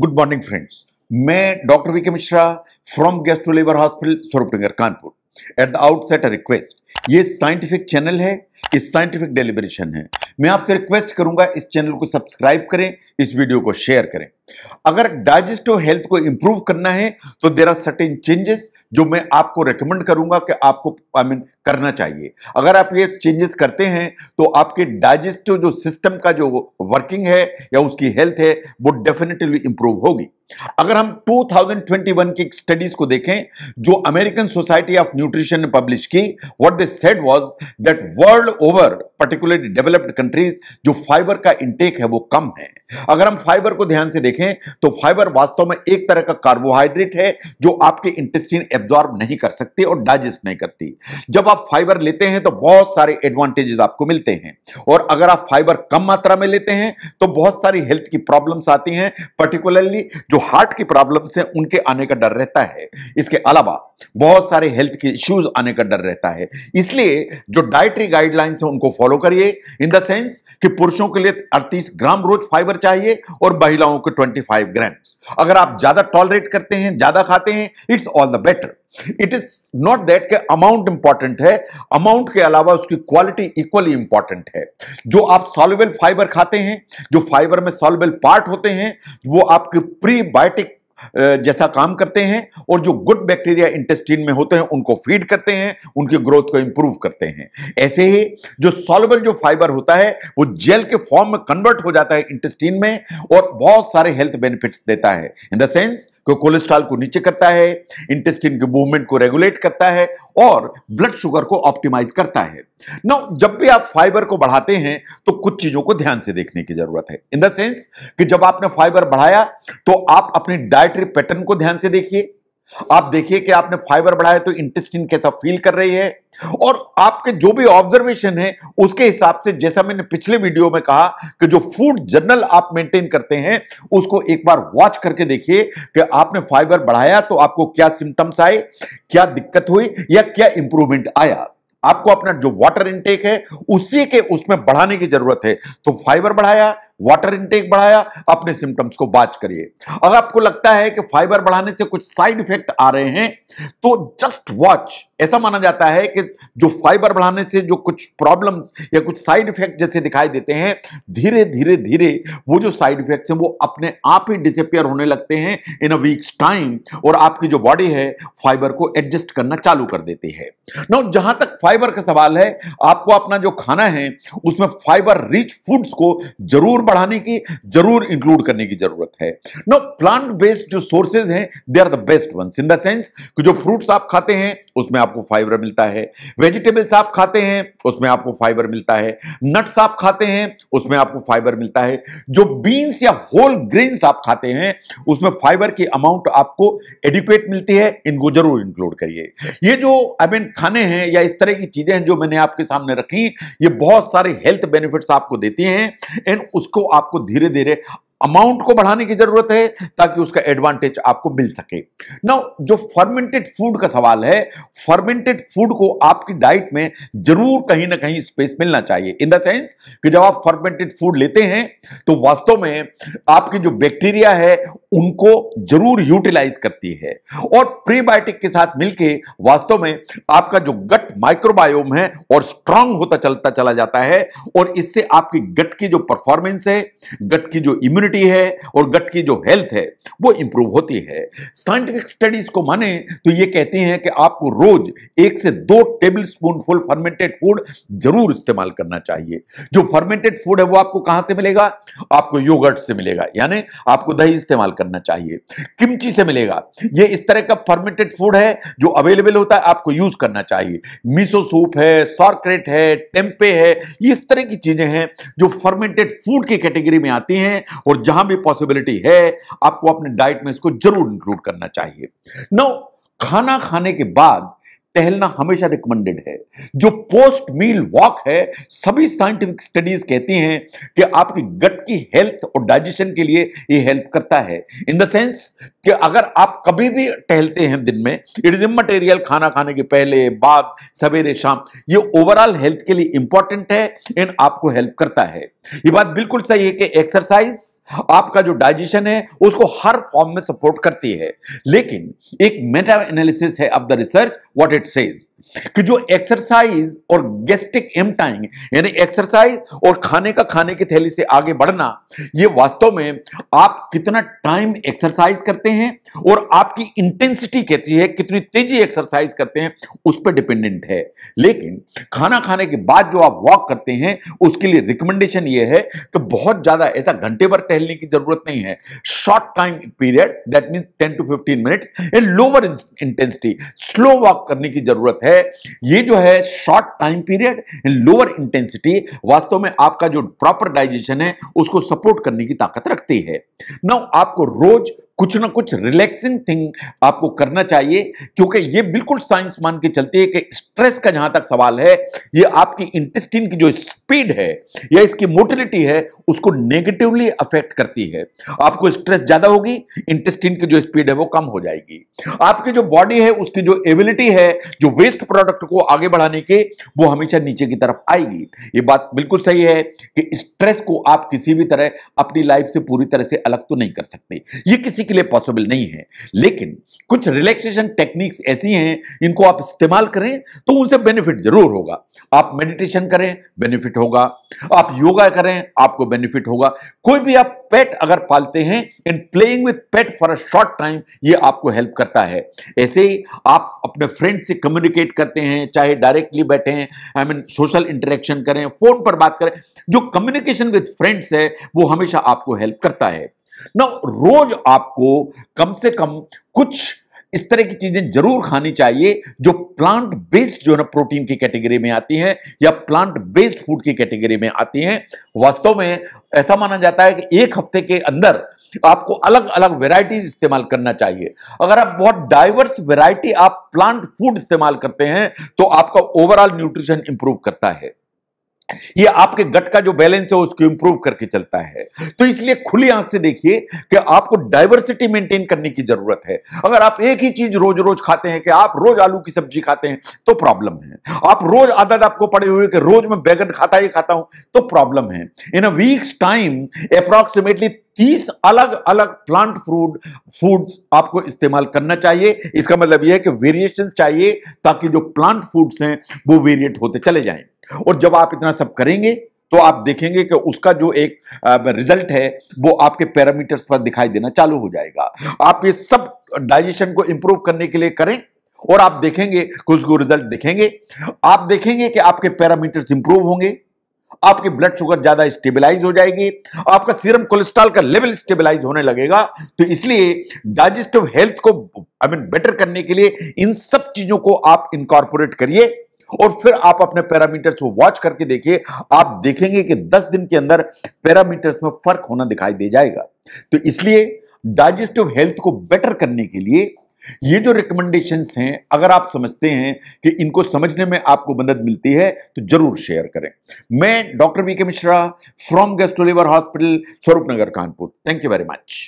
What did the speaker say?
Good morning friends मैं doctor V K Mishra from gastro लेबर hospital Swaroopnagar Kanpur at the outset a request ये scientific channel है इस scientific deliberation है मैं आपसे रिक्वेस्ट करूंगा इस चैनल को सब्सक्राइब करें इस वीडियो को शेयर करें अगर डाइजेस्टिव हेल्थ को इंप्रूव करना है तो देर आर सर्टेन चेंजेस जो मैं आपको रेकमेंड करूंगा कि आपको आई मीन करना चाहिए अगर आप ये चेंजेस करते हैं तो आपके डाइजेस्टिव जो सिस्टम का जो वर्किंग है या उसकी हेल्थ है वो डेफिनेटली इंप्रूव होगी अगर हम 2021 की स्टडीज को देखें जो अमेरिकन सोसाइटी ऑफ न्यूट्रिशन ने पब्लिश की what they said was that world over particularly developed countries जो फाइबर का इंटेक है वो कम है अगर हम फाइबर को ध्यान से देखें तो फाइबर वास्तव में एक तरह का कार्बोहाइड्रेट है जो आपके इंटेस्टिन एब्जॉर्ब नहीं कर सकती और डाइजेस्ट नहीं करती जब आप फाइबर लेते हैं तो बहुत सारे एडवांटेजेस आपको मिलते हैं और अगर आप फाइबर कम मात्रा में लेते हैं तो बहुत सारी हेल्थ की प्रॉब्लम्स आती हैं पर्टिकुलरली जो हार्ट की प्रॉब्लम्स हैं उनके आने का डर रहता है इसके अलावा बहुत सारे हेल्थ के इश्यूज आने का डर रहता है इसलिए जो डायट्री गाइडलाइंस है उनको फॉलो करिए इन द सेंस सेंस कि पुरुषों के लिए 38 ग्राम रोज फाइबर चाहिए और महिलाओं को 25 फाइव ग्राम अगर आप ज्यादा टॉलरेट करते हैं ज्यादा खाते हैं it's all the better it is not that के अमाउंट इंपॉर्टेंट है अमाउंट के अलावा उसकी क्वालिटी इक्वली इंपॉर्टेंट है जो आप सॉल्युबल फाइबर खाते हैं जो फाइबर में सॉल्युबल पार्ट होते हैं वो आपके प्रीबायोटिक जैसा काम करते हैं और जो गुड बैक्टीरिया इंटेस्टिन में होते हैं उनको फीड करते हैं उनकी ग्रोथ को इंप्रूव करते हैं ऐसे ही जो सॉलेबल जो फाइबर होता है वो जेल के फॉर्म में कन्वर्ट हो जाता है इंटेस्टिन में और बहुत सारे हेल्थ बेनिफिट्स देता है इन द सेंस क्योंकि कोलेस्ट्रॉल को नीचे करता है इंटेस्टिन के मूवमेंट को रेगुलेट करता है और ब्लड शुगर को ऑप्टिमाइज करता है नौ जब भी आप फाइबर को बढ़ाते हैं तो कुछ चीजों को ध्यान से देखने की जरूरत है इन द सेंस कि जब आपने फाइबर बढ़ाया तो आप अपनी डायटरी पैटर्न को ध्यान से देखिए आप देखिए कि आपने फाइबर बढ़ाया तो इंटेस्टिन कैसा फील कर रही है और आपके जो भी ऑब्जर्वेशन है उसके हिसाब से जैसा मैंने पिछले वीडियो में कहा कि जो फूड जर्नल आप मेंटेन करते हैं उसको एक बार वॉच करके देखिए कि आपने फाइबर बढ़ाया तो आपको क्या सिम्टम्स आए क्या दिक्कत हुई या क्या इंप्रूवमेंट आया आपको अपना जो वाटर इंटेक है उसी के उसमें बढ़ाने की जरूरत है तो फाइबर बढ़ाया वाटर इंटेक बढ़ाया अपने सिम्टम्स को बाच करिए अगर आपको लगता है कि फाइबर बढ़ाने से कुछ साइड इफेक्ट आ रहे हैं तो जस्ट वॉच ऐसा माना जाता है कि जो फाइबर बढ़ाने से जो कुछ प्रॉब्लम्स या कुछ साइड इफेक्ट जैसे दिखाई देते हैं धीरे धीरे धीरे वो जो साइड इफेक्ट्स हैं वो अपने आप ही डिसअपियर होने लगते हैं इन अ वीक्स टाइम और आपकी जो बॉडी है फाइबर को एडजस्ट करना चालू कर देती है ना जहां तक फाइबर का सवाल है आपको अपना जो खाना है उसमें फाइबर रिच फूड्स को जरूर बढ़ाने की जरूर इंक्लूड करने की जरूरत है नो प्लांट बेस्ड जो सोर्सेज हैं they are the best ones in the sense कि जो फ्रूट्स आप खाते हैं उसमें आपको फाइबर मिलता है वेजिटेबल्स आप खाते हैं उसमें आपको फाइबर मिलता है नट्स आप खाते हैं उसमें आपको फाइबर मिलता है जो बीन्स या होल ग्रेन्स आप खाते हैं उसमें फाइबर की अमाउंट आपको एडिक्वेट मिलती है इनको जरूर इंक्लूड करिए ये जो आई I मीन mean, खाने हैं या इस तरह की चीजें हैं जो मैंने आपके सामने रखी ये बहुत सारे हेल्थ बेनिफिट्स आपको देती हैं एंड उसको उसको आपको धीरे धीरे अमाउंट को बढ़ाने की जरूरत है ताकि उसका एडवांटेज आपको मिल सके नाउ जो फर्मेंटेड फूड का सवाल है फर्मेंटेड फूड को आपकी डाइट में जरूर कहीं ना कहीं स्पेस मिलना चाहिए इन द सेंस कि जब आप फर्मेंटेड फूड लेते हैं तो वास्तव में आपकी जो बैक्टीरिया है उनको जरूर यूटिलाइज करती है और प्रीबायोटिक के साथ मिलकर वास्तव में आपका जो गट माइक्रोबायोम है और स्ट्रांग होता चलता चला जाता है और इससे आपकी गट की जो परफॉर्मेंस है गट की जो इम्यूनिटी इम्यूनिटी है और गट की जो हेल्थ है वो इंप्रूव होती है साइंटिफिक स्टडीज को माने तो ये कहते हैं कि आपको रोज एक से दो टेबल स्पूनफुल फर्मेंटेड फूड जरूर इस्तेमाल करना चाहिए जो फर्मेंटेड फूड है वो आपको कहां से मिलेगा आपको योगर्ट से मिलेगा यानी आपको दही इस्तेमाल करना चाहिए किमची से मिलेगा ये इस तरह का फर्मेंटेड फूड है जो अवेलेबल होता है आपको यूज करना चाहिए मिसो सूप है सॉर्क्रेट है टेम्पे है ये इस तरह की चीजें हैं जो फर्मेंटेड फूड की कैटेगरी में आती हैं और जहां भी पॉसिबिलिटी है आपको अपने डाइट में इसको जरूर इंक्लूड करना चाहिए नौ खाना खाने के बाद टहलना हमेशा रिकमेंडेड है जो पोस्ट मील वॉक है सभी साइंटिफिक स्टडीज कहती हैं कि आपकी गट की हेल्थ और डाइजेशन के लिए ये हेल्प करता है इन द सेंस कि अगर आप कभी भी टहलते हैं दिन में इट इज इमटेरियल खाना खाने के पहले बाद सवेरे शाम ये ओवरऑल हेल्थ के लिए इंपॉर्टेंट है एंड आपको हेल्प करता है ये बात बिल्कुल सही है कि एक्सरसाइज आपका जो डाइजेशन है उसको हर फॉर्म में सपोर्ट करती है लेकिन एक मेटा एनालिसिस है of the research what it says. कि जो एक्सरसाइज और गेस्टिक एमटाइंग यानी एक्सरसाइज और खाने का खाने की थैली से आगे बढ़ना ये वास्तव में आप कितना टाइम एक्सरसाइज करते हैं और आपकी इंटेंसिटी कहती है कितनी तेजी एक्सरसाइज करते हैं उस पर डिपेंडेंट है लेकिन खाना खाने के बाद जो आप वॉक करते हैं उसके लिए रिकमेंडेशन ये है कि बहुत ज्यादा ऐसा घंटे भर टहलने की जरूरत नहीं है short time period that mean ten to fifteen minutes and lower intensity slow walk करने की जरूरत है है ये जो है short time period lower intensity वास्तव में आपका जो प्रॉपर डाइजेशन है उसको सपोर्ट करने की ताकत रखती है नाउ आपको रोज कुछ ना कुछ रिलैक्सिंग थिंग आपको करना चाहिए क्योंकि ये बिल्कुल साइंस मान के चलती है कि स्ट्रेस का जहां तक सवाल है ये आपकी इंटेस्टिन की जो स्पीड है या इसकी मोटिलिटी है उसको नेगेटिवली अफेक्ट करती है आपको स्ट्रेस ज्यादा होगी इंटेस्टिन की जो स्पीड है वो कम हो जाएगी आपकी जो बॉडी है उसकी जो एबिलिटी है जो वेस्ट प्रोडक्ट को आगे बढ़ाने के वो हमेशा नीचे की तरफ आएगी ये बात बिल्कुल सही है कि स्ट्रेस को आप किसी भी तरह अपनी लाइफ से पूरी तरह से अलग तो नहीं कर सकते ये किसी के लिए पॉसिबल नहीं है लेकिन कुछ रिलैक्सेशन टेक्निक्स ऐसी हैं इनको आप इस्तेमाल करें तो उनसे बेनिफिट जरूर होगा आप मेडिटेशन करें बेनिफिट होगा आप योगा करें आपको बेनिफिट होगा कोई भी आप पेट अगर पालते हैं in playing with pet for a short time ये आपको हेल्प करता है ऐसे ही आप अपने फ्रेंड से कम्युनिकेट करते हैं चाहे डायरेक्टली बैठे आई मीन सोशल इंटरेक्शन करें फोन पर बात करें जो कम्युनिकेशन विद फ्रेंड्स है वो हमेशा आपको हेल्प करता है ना रोज आपको कम से कम कुछ इस तरह की चीजें जरूर खानी चाहिए जो प्लांट बेस्ड जो है ना प्रोटीन की कैटेगरी में आती हैं या प्लांट बेस्ड फूड की कैटेगरी में आती हैं वास्तव में ऐसा माना जाता है कि एक हफ्ते के अंदर आपको अलग अलग वेराइटीज इस्तेमाल करना चाहिए अगर आप बहुत डाइवर्स वेराइटी आप प्लांट फूड इस्तेमाल करते हैं तो आपका ओवरऑल न्यूट्रिशन इंप्रूव करता है ये आपके गट का जो बैलेंस है उसको इंप्रूव करके चलता है तो इसलिए खुली आंख से देखिए कि आपको डाइवर्सिटी मेंटेन करने की जरूरत है अगर आप एक ही चीज रोज रोज खाते हैं कि आप रोज आलू की सब्जी खाते हैं तो प्रॉब्लम है आप रोज आदत आपको पड़े हुए कि रोज मैं बैगन खाता ही खाता हूं तो प्रॉब्लम है in a week's time approximately तीस अलग अलग प्लांट फ्रूड फूड्स आपको इस्तेमाल करना चाहिए इसका मतलब यह है कि वेरिएशन चाहिए ताकि जो प्लांट फूड्स हैं वो वेरिएट होते चले जाएं और जब आप इतना सब करेंगे तो आप देखेंगे कि उसका जो एक रिजल्ट है वो आपके पैरामीटर्स पर दिखाई देना चालू हो जाएगा आप ये सब डाइजेशन को इंप्रूव करने के लिए करें और आप देखेंगे कुछ को रिजल्ट देखेंगे आप देखेंगे कि आपके पैरामीटर्स इंप्रूव होंगे आपकी ब्लड शुगर ज्यादा स्टेबलाइज हो जाएगी आपका सीरम कोलेस्ट्रॉल का लेवल स्टेबलाइज होने लगेगा तो इसलिए डाइजेस्टिव हेल्थ को I I mean mean, better करने के लिए इन सब चीजों को आप इंकॉर्पोरेट करिए और फिर आप अपने पैरामीटर्स को वॉच करके देखिए आप देखेंगे कि 10 दिन के अंदर पैरामीटर्स में फर्क होना दिखाई दे जाएगा तो इसलिए डाइजेस्टिव हेल्थ को बेटर करने के लिए ये जो रिकमेंडेशन हैं अगर आप समझते हैं कि इनको समझने में आपको मदद मिलती है तो जरूर शेयर करें मैं doctor V K Mishra from gastro liver hospital Swaroop Nagar Kanpur thank you very much